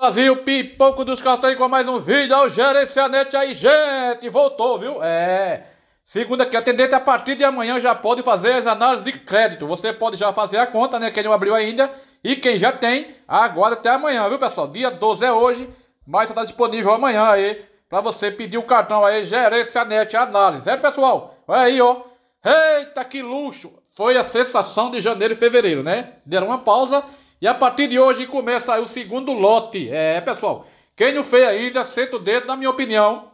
Brasil, pipoco dos cartões com mais um vídeo ao Gerencianete aí, gente! Voltou, viu? É. Segunda que atendente, a partir de amanhã já pode fazer as análises de crédito. Você pode já fazer a conta, né? Quem não abriu ainda. E quem já tem, aguarda até amanhã, viu, pessoal? Dia 12 é hoje, mas só tá disponível amanhã aí. Pra você pedir o cartão aí, Gerencianete Análise. É, pessoal? Olha aí, ó. Eita, que luxo! Foi a sensação de janeiro e fevereiro, né? Deram uma pausa e a partir de hoje começa aí o segundo lote. É, pessoal, quem não fez ainda, senta o dedo, na minha opinião.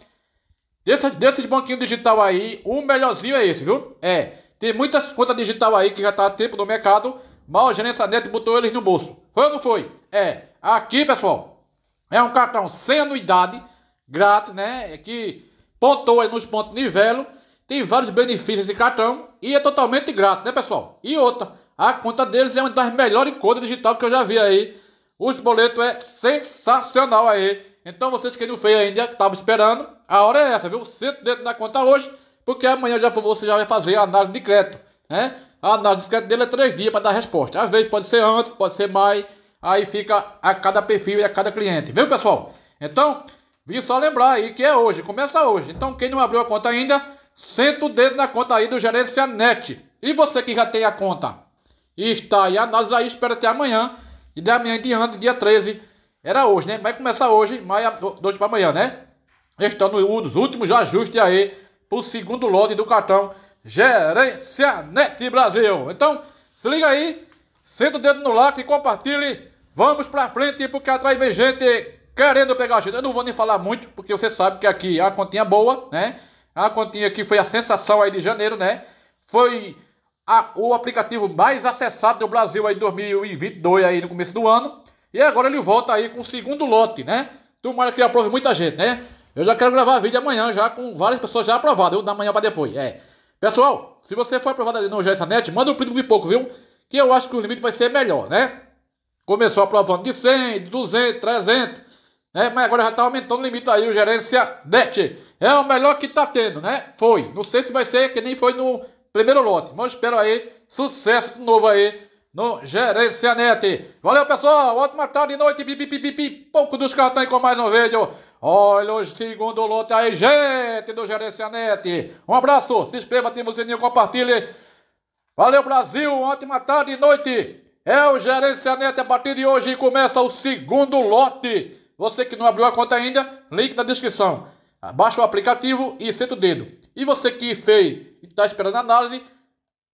Desses, desses banquinhos digital aí, o melhorzinho é esse, viu? É, tem muitas contas digital aí que já tá há tempo no mercado, mas a gerência neta botou eles no bolso. Foi ou não foi? É, aqui, pessoal, é um cartão sem anuidade, grátis, né? É que pontou aí nos pontos nivelo, tem vários benefícios esse cartão e é totalmente grátis, né, pessoal? E outra... A conta deles é uma das melhores contas digital que eu já vi aí. Os boletos é sensacional aí. Então vocês que não fez ainda, que estavam esperando, a hora é essa, viu? Senta dentro da conta hoje, porque amanhã já, você já vai fazer a análise de crédito, né? A análise de crédito dele é três dias para dar resposta. Às vezes pode ser antes, pode ser mais. Aí fica a cada perfil e a cada cliente, viu, pessoal? Então, vim só lembrar aí que é hoje, começa hoje. Então, quem não abriu a conta ainda, senta o dedo na conta aí do Gerência Net. E você que já tem a conta e está aí a análise aí, espera até amanhã. E da manhã em diante, dia 13. Era hoje, né? Vai começar hoje, mas é dois para amanhã, né? Estão nos últimos ajustes aí para o segundo lote do cartão Gerência Net Brasil. Então, se liga aí, senta o dedo no like compartilhe. Vamos para frente, porque atrás vem gente querendo pegar a gente. Eu não vou nem falar muito, porque você sabe que aqui é uma continha boa, né? A continha que foi a sensação aí de janeiro, né? Foi a, o aplicativo mais acessado do Brasil aí em 2022, aí no começo do ano. E agora ele volta aí com o segundo lote, né? Tomara que aprove muita gente, né? Eu já quero gravar vídeo amanhã já com várias pessoas já aprovadas. Eu da manhã para depois, é. Pessoal, se você for aprovado ali no GSNet, manda um print pro Pipoco, viu? Que eu acho que o limite vai ser melhor, né? Começou aprovando de 100, de 200, 300, né? Mas agora já tá aumentando o limite aí o Gerência É o melhor que tá tendo, né? Foi. Não sei se vai ser que nem foi no Primeiro lote. Mas espero aí. Sucesso de novo aí no Gerencianete. Valeu, pessoal. Ótima tarde e noite. Pi, pi, pi, Pouco dos cartões com mais um vídeo. Olha o segundo lote aí, gente, do Gerencianete. Um abraço. Se inscreva, ative o sininho, compartilhe. Valeu, Brasil. Ótima tarde e noite. É o Gerencianete. A partir de hoje começa o segundo lote. Você que não abriu a conta ainda, link na descrição. Baixa o aplicativo e senta o dedo. E você que fez e está esperando a análise.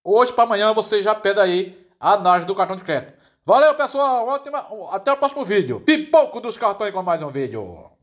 Hoje para amanhã você já pede aí a análise do cartão de crédito. Valeu, pessoal. Ótima... Até o próximo vídeo. Pipoco dos cartões com mais um vídeo.